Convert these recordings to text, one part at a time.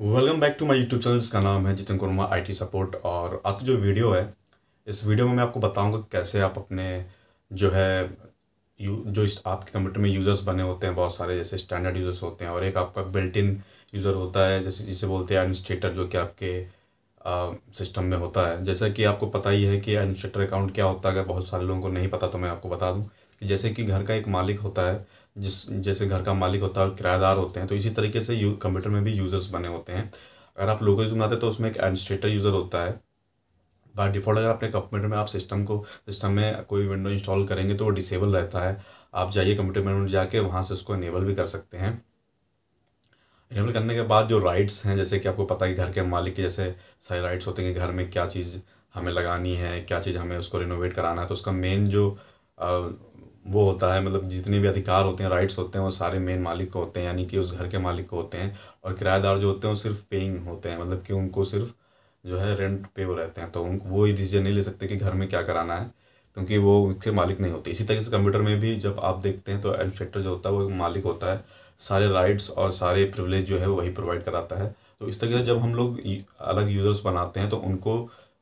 welcome back to my YouTube channel जिसका नाम है जितन कुर्मा आईटी सपोर्ट और आज जो वीडियो है इस वीडियो में मैं आपको बताऊंगा कैसे आप अपने जो है यू जो इस आपके कंप्यूटर में यूज़र्स बने होते हैं बहुत सारे जैसे स्टैंडर्ड यूज़र्स होते हैं और एक आपका बिल्ट इन यूज़र होता है जैसे जिसे बोलते हैं एडमिनिस्ट्रेटर जो कि आपके सिस्टम में होता है जैसा कि आपको पता ही है कि एडमिनिस्ट्रेटर अकाउंट क्या होता है अगर बहुत सारे लोगों को नहीं पता तो मैं आपको बता दूँ कि जैसे कि घर का एक मालिक होता है जिस जैसे घर का मालिक होता है किराएदार होते हैं तो इसी तरीके से यू कंप्यूटर में भी यूज़र्स बने होते हैं अगर आप लोगों लोगोज बनाते हैं तो उसमें एक एडमिनिस्ट्रेटर यूज़र होता है बाय डिफ़ॉल्ट अगर अपने कंप्यूटर में आप सिस्टम को सिस्टम में कोई विंडो इंस्टॉल करेंगे तो वो डिसेबल रहता है आप जाइए कंप्यूटर में जाके वहाँ से उसको इनेबल भी कर सकते हैं इनेबल करने के बाद जो राइट्स हैं जैसे कि आपको पता है घर के मालिक के जैसे सारे राइट्स होते हैं कि घर में क्या चीज़ हमें लगानी है क्या चीज़ हमें उसको रिनोवेट कराना है तो उसका मेन जो वो होता है मतलब जितने भी अधिकार होते हैं राइट्स होते हैं वो सारे मेन मालिक को होते हैं यानी कि उस घर के मालिक को होते हैं और किराएदार जो होते हैं वो सिर्फ पेइंग होते हैं मतलब कि उनको सिर्फ जो है रेंट पे वो रहते हैं तो उनको वो ये डिसीजन नहीं ले सकते कि घर में क्या कराना है क्योंकि वो उसके मालिक नहीं होते इसी तरीके से कंप्यूटर में भी जब आप देखते हैं तो एडमिनिस्ट्रेटर जो होता है वो मालिक होता है सारे राइट्स और सारे प्रिवलेज जो है वही प्रोवाइड कराता है तो इस तरीके से जब हम लोग अलग यूज़र्स बनाते हैं तो उनको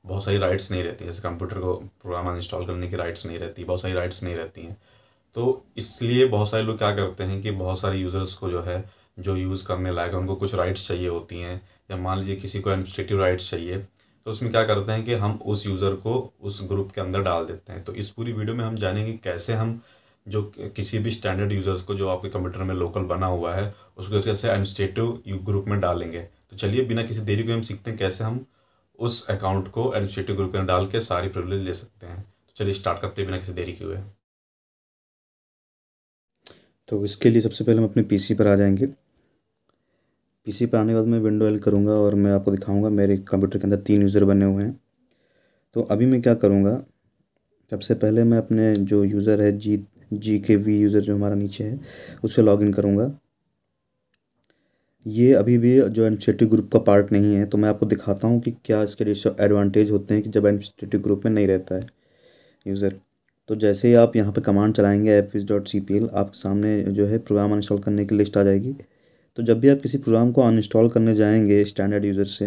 बहुत सारी राइट्स नहीं रहती जैसे कंप्यूटर को प्रोग्राम इंस्टॉल करने की राइट्स नहीं रहती बहुत सारी राइट्स नहीं रहती हैं तो इसलिए बहुत सारे लोग क्या करते हैं कि बहुत सारे यूज़र्स को जो है जो यूज़ करने लायक उनको कुछ राइट्स चाहिए होती हैं या मान लीजिए किसी को एडमिनिस्ट्रेटिव राइट्स चाहिए तो उसमें क्या करते हैं कि हम उस यूज़र को उस ग्रुप के अंदर डाल देते हैं तो इस पूरी वीडियो में हम जानेंगे कैसे हम जो किसी भी स्टैंडर्ड यूज़र्स को जो आपके कंप्यूटर में लोकल बना हुआ है उसको कैसे एडमिनिस्ट्रेटिव ग्रुप में डालेंगे तो चलिए बिना किसी देरी के हम सीखते हैं कैसे हम उस अकाउंट को एडमिनिस्ट्रेटिव ग्रुप में डाल के सारी प्रिवलेज ले सकते हैं तो चलिए स्टार्ट करते हैं बिना किसी देरी के हुए तो इसके लिए सबसे पहले हम अपने पीसी पर आ जाएंगे पीसी पर आने के बाद मैं विंडो एल करूँगा और मैं आपको दिखाऊँगा मेरे कंप्यूटर के अंदर तीन यूज़र बने हुए हैं तो अभी मैं क्या करूँगा सबसे पहले मैं अपने जो यूज़र है जी जी के वी यूज़र जो हमारा नीचे है उससे इन करूँगा ये अभी भी जो एडमिनिस्ट्रेटिव ग्रुप का पार्ट नहीं है तो मैं आपको दिखाता हूँ कि क्या इसके एडवांटेज होते हैं कि जब एडमिनिस्ट्रेटिव ग्रुप में नहीं रहता है यूज़र तो जैसे ही आप यहाँ पे कमांड चलाएंगे F S dot C P L आपके सामने जो है प्रोग्राम इंस्टॉल करने की लिस्ट आ जाएगी तो जब भी आप किसी प्रोग्राम को अनइंस्टॉल करने जाएंगे स्टैंडर्ड यूज़र से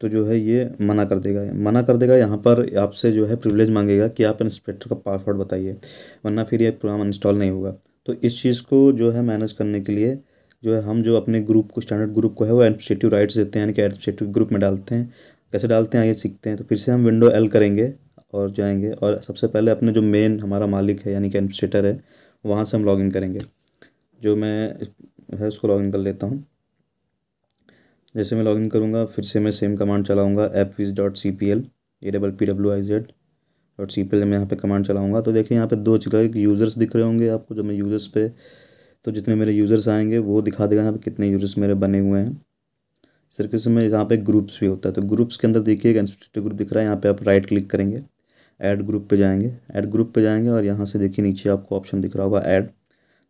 तो जो है ये मना कर देगा मना कर देगा यहाँ पर आपसे जो है प्रिविलेज मांगेगा कि आप इंस्पेक्टर का पासवर्ड बताइए वरना फिर ये प्रोग्राम इंस्टॉल नहीं होगा तो इस चीज़ को जो है मैनेज करने के लिए जो है हम जो अपने ग्रुप को स्टैंडर्ड ग्रुप को है वो एडमिनिस्ट्रेटिव राइट्स देते हैं यानी कि एडमिनिस्ट्रेटिव ग्रुप में डालते हैं कैसे डालते हैं आइए सीखते हैं तो फिर से हम विंडो एल करेंगे और जाएंगे और सबसे पहले अपने जो मेन हमारा मालिक है यानी कि एडमिनिस्ट्रेटर है वहाँ से हम लॉगिन करेंगे जो मैं है उसको लॉगिन कर लेता हूँ जैसे मैं लॉगिन करूँगा फिर से मैं सेम कमांड चलाऊँगा app wiz dot C P L A double P W I Z dot C P L मैं यहाँ पे कमांड चलाऊँगा तो देखिए यहाँ पे दो जगह यूज़र्स दिख रहे होंगे आपको जब मैं यूज़र्स पे तो जितने मेरे यूज़र्स आएंगे वो दिखा देगा यहाँ पे कितने यूज़र्स मेरे बने हुए हैं इस तरीके से मैं यहाँ पे ग्रुप्स भी होता है तो ग्रुप्स के अंदर देखिए एक ग्रुप दिख रहा है यहाँ पे आप राइट क्लिक करेंगे ऐड ग्रुप पे जाएंगे ऐड ग्रुप पे जाएंगे और यहाँ से देखिए नीचे आपको ऑप्शन दिख रहा होगा ऐड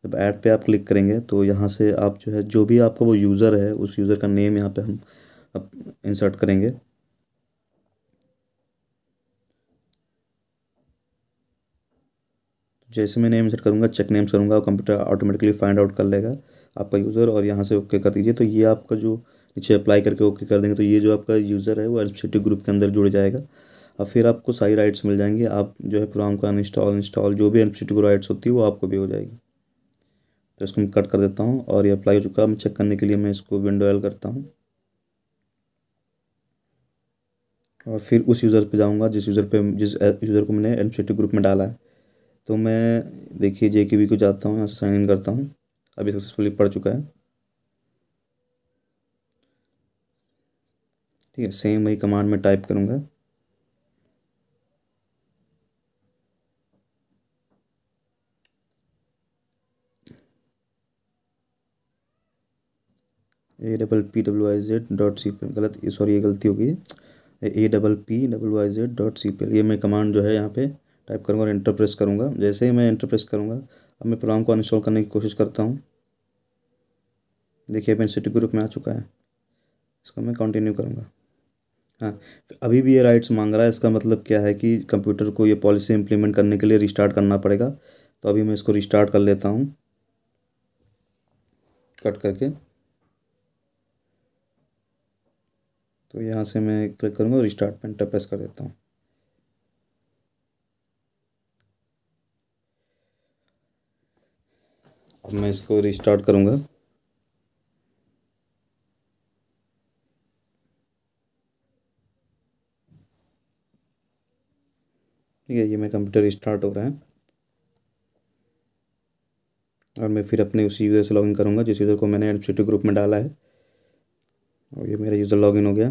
जब ऐड पे आप क्लिक करेंगे तो यहाँ से आप जो है जो भी आपका वो यूज़र है उस यूज़र का नेम यहाँ पे हम अब इंसर्ट करेंगे जैसे मैं नेम इंसर्ट करूँगा चेक नेम्स करूँगा कंप्यूटर ऑटोमेटिकली फाइंड आउट कर लेगा आपका यूज़र और यहाँ से ओके कर दीजिए तो ये आपका जो नीचे अप्लाई करके ओके कर देंगे तो ये जो आपका यूज़र है वो एडमिनिस्ट्रेटिव ग्रुप के अंदर जुड़ जाएगा और फिर आपको सारी राइट्स मिल जाएंगी आप जो है प्रोग्राम का अनइंस्टॉल इंस्टॉल जो भी एम राइट्स होती है वो आपको भी हो जाएगी तो इसको मैं कट कर देता हूँ और ये अप्लाई हो चुका है मैं चेक करने के लिए मैं इसको विंडो एल करता हूँ और फिर उस यूज़र पे जाऊँगा जिस यूज़र पे जिस यूज़र को मैंने एन ग्रुप में डाला है तो मैं देखिए जे के को जाता हूँ यहाँ से साइन इन करता हूँ अभी सक्सेसफुली पढ़ चुका है ठीक है सेम वही कमांड में टाइप करूँगा A double P W I Z dot C P L गलत सॉरी ये गलती होगी A double P W I Z dot C P L ये मैं कमांड जो है यहाँ पे टाइप करूँगा और इंटरप्रेस करूँगा जैसे ही मैं इंटरप्रेस करूँगा अब मैं प्रोग्राम को अनस्टॉल करने की कोशिश करता हूँ देखिए मैं सिटी ग्रुप में आ चुका है इसको मैं कंटिन्यू करूँगा हाँ अभी भी ये राइट्स मांग रहा है इसका मतलब क्या है कि कंप्यूटर को ये पॉलिसी इम्प्लीमेंट करने के लिए रिस्टार्ट करना पड़ेगा तो अभी मैं इसको रिस्टार्ट कर लेता हूँ कट करके तो यहाँ से मैं क्लिक करूँगा और स्टार्ट पेंट प्रेस कर देता हूँ अब मैं इसको रिस्टार्ट करूँगा ठीक है ये मैं कंप्यूटर रिस्टार्ट हो रहा है और मैं फिर अपने उसी यूज़र से लॉगिन करूँगा जिस यूज़र को मैंने एडमिनिस्ट्रेटिव ग्रुप में डाला है और ये मेरा यूज़र लॉगिन हो गया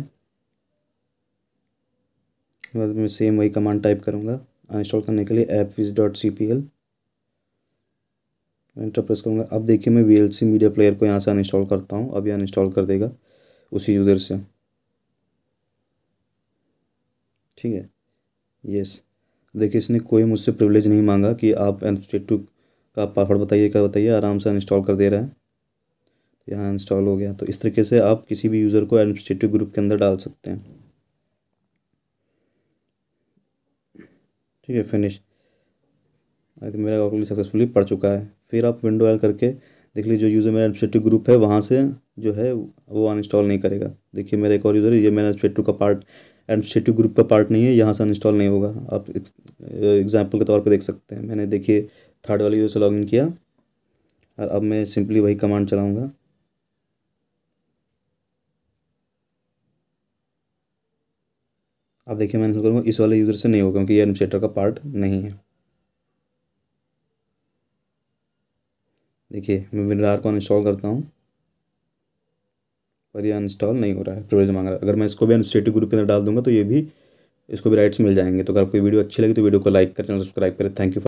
उसके बाद मैं सेम वही कमांड टाइप करूँगा इंस्टॉल करने के लिए app wiz dot C P L enter press करूँगा अब देखिए मैं V L C media player को यहाँ से अनइंस्टॉल करता हूँ अब ये अनइंस्टॉल कर देगा उसी यूज़र से ठीक है यस देखिए इसने कोई मुझसे प्रिवलेज नहीं मांगा कि आप एन टू का पासवर्ड बताइए क्या बताइए आराम से अनइंस्टॉल कर दे रहा है यहाँ इंस्टॉल हो गया तो इस तरीके से आप किसी भी यूज़र को एडमिनिस्ट्रेटिव ग्रुप के अंदर डाल सकते हैं ठीक है फिनिश आई थिंक मेरा कैलकुलेट सक्सेसफुली पड़ चुका है फिर आप विंडो एल करके देख लीजिए जो यूज़र मेरा एडमिनिस्ट्रेटिव ग्रुप है वहाँ से जो है वो अनइंस्टॉल नहीं करेगा देखिए मेरा एक और यूज़र ये मेरा एडमिनिस्ट्रेटिव का पार्ट एडमिनिस्ट्रेटिव ग्रुप का पार्ट नहीं है यहाँ से अनइंस्टॉल नहीं होगा आप एग्जाम्पल के तौर पर देख सकते हैं मैंने देखिए थर्ड वाले यूज़र से इन किया और अब मैं सिंपली वही कमांड चलाऊँगा अब देखिए मैं करूँगा इस वाले यूज़र से नहीं होगा क्योंकि ये एडमिनिस्ट्रेटर का पार्ट नहीं है देखिए मैं विनरार को इंस्टॉल करता हूँ पर यह इंस्टॉल नहीं हो रहा है प्रिविलेज मांग रहा है अगर मैं इसको भी एडमिनिस्ट्रेटिव ग्रुप के अंदर डाल दूंगा तो ये भी इसको भी राइट्स मिल जाएंगे तो अगर आपको वीडियो अच्छी लगी तो वीडियो को लाइक करें सब्सक्राइब करें थैंक यू